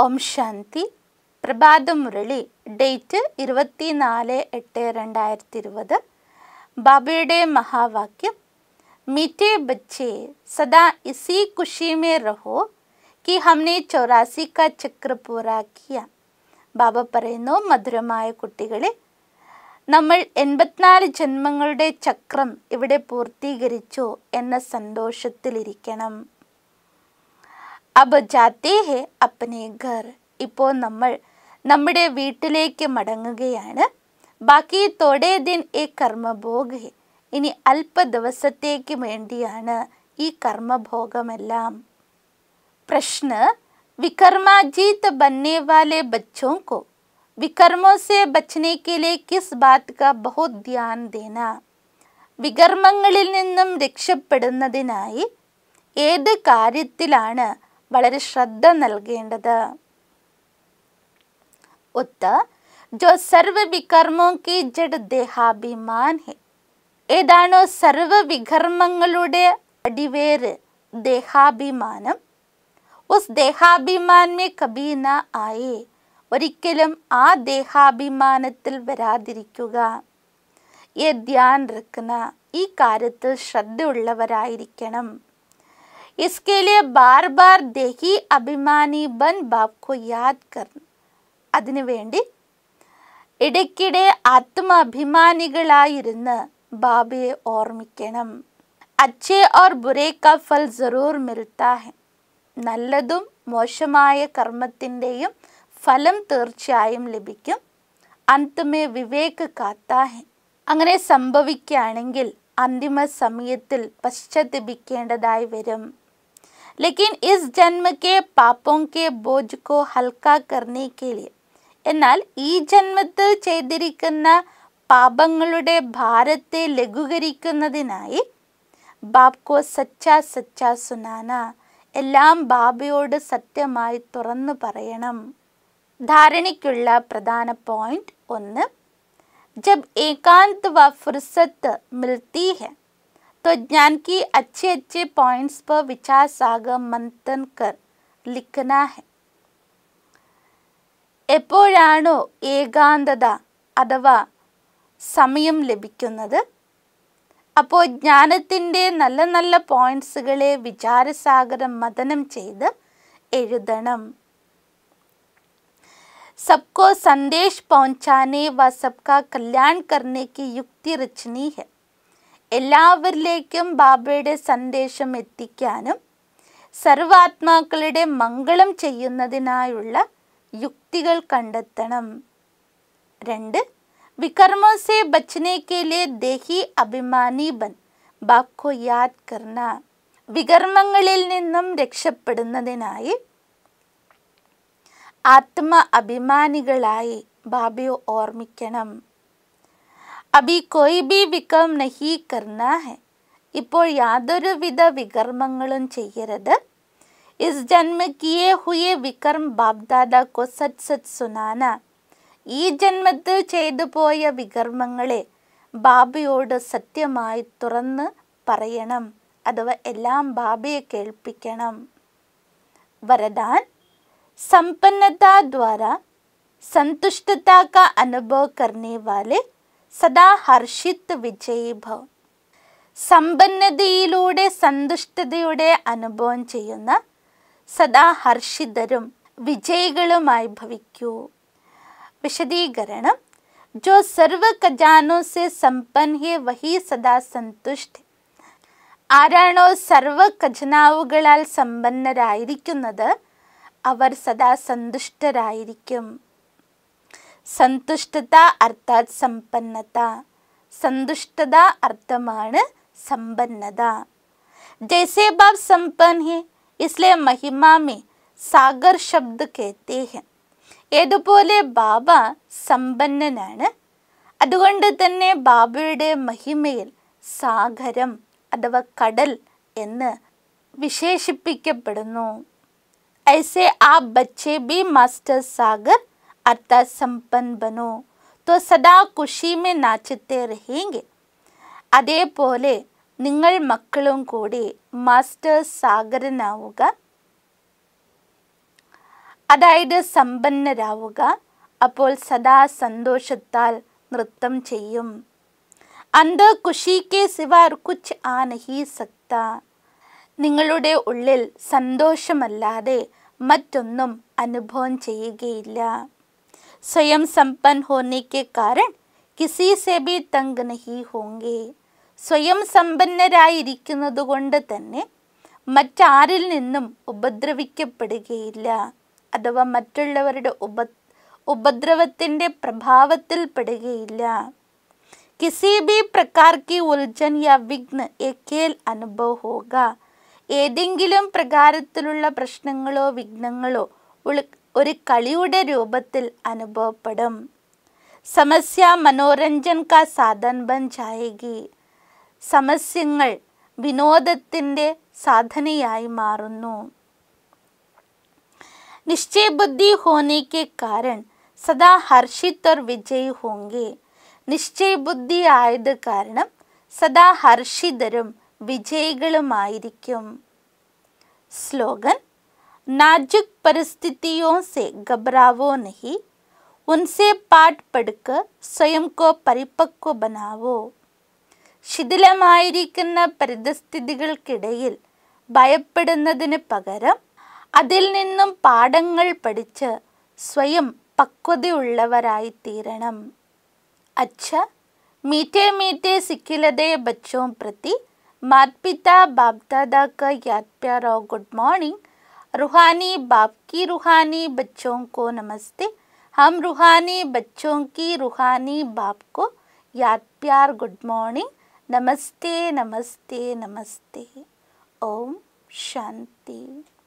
ഓം ശാന്തി Murali date ഇരുപത്തിനാല് എട്ട് രണ്ടായിരത്തി ഇരുപത് ബാബയുടെ മഹാവാക്യം മീറ്റേ ബച്ചേ സദാ ഇസി ഖുഷി റഹോ കി ഹംനെ ചൗറാസി ക ചക്ര പൂറാക്കിയ ബാബ പറയുന്നു മധുരമായ കുട്ടികളെ നമ്മൾ എൺപത്തിനാല് ജന്മങ്ങളുടെ ചക്രം ഇവിടെ പൂർത്തീകരിച്ചു എന്ന സന്തോഷത്തിലിരിക്കണം അബ് ജാത്തേ ഹെ അപ്പനെ ഗർ ഇപ്പോൾ നമ്മൾ നമ്മുടെ വീട്ടിലേക്ക് മടങ്ങുകയാണ് ബാക്കി തൊടേ ദിൻ എ കർമ്മഭോഗ് ഹെ ഇനി അല്പ ദിവസത്തേക്ക് വേണ്ടിയാണ് ഈ കർമ്മഭോഗമെല്ലാം പ്രശ്ന വികർമാജീത് ബന്നേ വാലെ ബച്ചോ കോ വികർമ്മോ സെ ബച്ചനെ കെ കിസ് ബാത് കാ ബഹുത് ധ്യാൻ ദേന വികർമ്മങ്ങളിൽ നിന്നും രക്ഷപ്പെടുന്നതിനായി ഏത് കാര്യത്തിലാണ് വളരെ ശ്രദ്ധ നൽകേണ്ടത് ഒത്ത് ജോ सर्व വികർമ്മോ കി ജഡ് ദേഹാഭിമാൻ ഹെ ഏതാണോ സർവ വികർമ്മങ്ങളുടെ അടിവേര് ദേഹാഭിമാനം ഉസ് ദേഹാഭിമാൻമേ കബീന ആയി ഒരിക്കലും ആ ദേഹാഭിമാനത്തിൽ വരാതിരിക്കുക ധ്യാൻ റക്കുന്ന ഈ കാര്യത്തിൽ ശ്രദ്ധയുള്ളവരായിരിക്കണം इसके लिए ബാർ ബാർ ദഹി അഭിമാനി ബൻ ബാപ്കോ യാദ് കർന്നു അതിനുവേണ്ടി ഇടയ്ക്കിടെ ആത്മാഭിമാനികളായിരുന്ന് ബാബയെ ഓർമ്മിക്കണം അച്ഛേ ഓർ ബുരേ കാ ഫൽ ജറൂർ മിൽത്താ ഹെ നല്ലതും മോശമായ കർമ്മത്തിൻ്റെയും ഫലം തീർച്ചയായും ലഭിക്കും അന്തമേ വിവേക് കാത്താ ഹെ അങ്ങനെ സംഭവിക്കുകയാണെങ്കിൽ അന്തിമ സമയത്തിൽ പശ്ചാത്തപിക്കേണ്ടതായി വരും लेकिन इस जन्म के പാപം കെ ബോജ് കോ ഹൽക്ക കർണേ കേലി എന്നാൽ ഈ ജന്മത്തിൽ ചെയ്തിരിക്കുന്ന പാപങ്ങളുടെ ഭാരത്തെ ലഘൂകരിക്കുന്നതിനായി ബാബ്കോ സച്ച സച്ച സുനാന എല്ലാം ബാബയോട് സത്യമായി തുറന്നു പറയണം ധാരണയ്ക്കുള്ള പ്രധാന പോയിന്റ് ഒന്ന് ജബ് ഏകാന്ത് വ ഫുർസത്ത് മിൽത്തി ഹെ तो ज्ञान की अच्छे अच्छे पॉइंट्स पर विचार सागर मंथन कर लिखना है എപ്പോഴാണോ ഏകാന്തത അഥവാ സമയം ലഭിക്കുന്നത് അപ്പോൾ ജ്ഞാനത്തിൻ്റെ നല്ല നല്ല പോയിൻറ്സുകളെ വിചാരസാഗരം മതനം ചെയ്ത് എഴുതണം സബ്കോ സന്ദേശ് പहुंचाने व सबका कल्याण करने की युक्ति रचनी है എല്ലാവരിലേക്കും ബാബയുടെ സന്ദേശം എത്തിക്കാനും സർവാത്മാക്കളുടെ മംഗളം ചെയ്യുന്നതിനായുള്ള യുക്തികൾ കണ്ടെത്തണം രണ്ട് विकर्मों से बचने के लिए ദേഹി അഭിമാനി ബൻ ബാക്കോ യാദ് കർണ വികർമ്മങ്ങളിൽ നിന്നും രക്ഷപ്പെടുന്നതിനായി ആത്മ അഭിമാനികളായി ബാബയോ ഓർമ്മിക്കണം അഭി കൊയ് ബി വിക്കം നഹി കർണ ഹെ ഇപ്പോൾ യാതൊരുവിധ വികർമ്മങ്ങളും ചെയ്യരുത് ഇസ് ജന്മ ഹുയെ വിക്രം ബാബ്ദാദ കൊ സത് സത് സുനാന ഈ ജന്മത്തിൽ ചെയ്തു പോയ വികർമ്മങ്ങളെ ബാബയോട് സത്യമായി തുറന്ന് പറയണം അഥവാ എല്ലാം ബാബയെ കേൾപ്പിക്കണം വരദാൻ സമ്പന്നത ദ്വാര संतुष्टता का अनुभव करने സദാ ഹർഷിത് വിജയീഭവം സമ്പന്നതയിലൂടെ സന്തുഷ്ടതയുടെ അനുഭവം ചെയ്യുന്ന സദാ ഹർഷിതരും വിജയികളുമായി ഭവിക്കൂ വിശദീകരണം ജോ സർവ ഖജാനോ സെ സമ്പന്നെ വഹി സദാ സന്തുഷ്ട ആരാണോ സർവ ഖജനാവുകളാൽ സമ്പന്നരായിരിക്കുന്നത് അവർ സദാ സന്തുഷ്ടരായിരിക്കും സന്തുഷ്ടത അർത്ഥാത് സമ്പന്നത സന്തുഷ്ടത അർത്ഥമാണ് സമ്പന്നത ജൈസേ ബാബ് സമ്പന്ന ഹെ ഇസ്ലേ മഹിമാമി സാഗർ ശബ്ദ കേത്തേഹൻ ഏതുപോലെ ബാബ സമ്പന്നനാണ് അതുകൊണ്ട് തന്നെ ബാബയുടെ മഹിമയിൽ സാഗരം അഥവാ കടൽ എന്ന് വിശേഷിപ്പിക്കപ്പെടുന്നു ഐസെ ആ ബച്ചേ ബി മാസ്റ്റർ സാഗർ अर्थात संपन्न बनो तो സദാ കുഷി മേ നാച്ചത്തെ രഹേങ്കെ അതേപോലെ നിങ്ങൾ മക്കളും കൂടി മാസ്റ്റർ സാഗരനാവുക അതായത് സമ്പന്നരാവുക അപ്പോൾ സദാ സന്തോഷത്താൽ നൃത്തം ചെയ്യും അന്ത കുഷിക്ക് സിവാർ കുച്ച് ആ നഹി സക്ത നിങ്ങളുടെ ഉള്ളിൽ സന്തോഷമല്ലാതെ മറ്റൊന്നും അനുഭവം ചെയ്യുകയില്ല स्वयं संपन्न होने के कारण കിസി സെബി തങ്ക് നഹി ഹോങ്കെ സ്വയം സമ്പന്നരായിരിക്കുന്നതുകൊണ്ട് തന്നെ മറ്റാരിൽ നിന്നും ഉപദ്രവിക്കപ്പെടുകയില്ല അഥവാ മറ്റുള്ളവരുടെ ഉപ ഉപദ്രവത്തിൻ്റെ പ്രഭാവത്തിൽ പെടുകയില്ല കിസി ബി പ്രകാർക്കി ഉൽജൻ യാ വിഘ്ന എക്കേൽ അനുഭവ ഹോക ഏതെങ്കിലും പ്രകാരത്തിലുള്ള പ്രശ്നങ്ങളോ വിഘ്നങ്ങളോ ഉൾ ഒരു കളിയുടെ രൂപത്തിൽ അനുഭവപ്പെടും സമസ്യ മനോരഞ്ജൻ കാ സാധൻ ബൻ ചായകി സമസ്യങ്ങൾ വിനോദത്തിൻ്റെ സാധനയായി മാറുന്നു നിശ്ചയബുദ്ധി ഹോനിക്ക് കാരൺ സദാ ഹർഷിത് और വിജയ് ഹോങ്കെ നിശ്ചയബുദ്ധി ആയത് കാരണം സദാ ഹർഷിതരും വിജയികളുമായിരിക്കും സ്ലോഗൻ नाजुक परिस्थितियों से घबरावो नहीं उनसे पाठ पढ़कर സ്വയം കോ പരിപക്വ ബനാവോ ശിഥിലമായിരിക്കുന്ന പരിതസ്ഥിതികൾക്കിടയിൽ ഭയപ്പെടുന്നതിന് പകരം അതിൽ നിന്നും പാഠങ്ങൾ പഠിച്ച് സ്വയം പക്വതയുള്ളവരായി തീരണം അച്ഛ മീറ്റേ മീറ്റേ സിക്കിലതയെ ബച്ചോം പ്രതി മാതാപിതാ ബാപ്താദാക്ക് യാത് പ്യാറോ ഗുഡ് മോർണിംഗ് रूहानी बाप की रूहानी बच्चों को नमस्ते हम रूहानी बच्चों की रूहानी बाप को याद प्यार गुड मॉर्निंग नमस्ते नमस्ते नमस्ते ओम शांति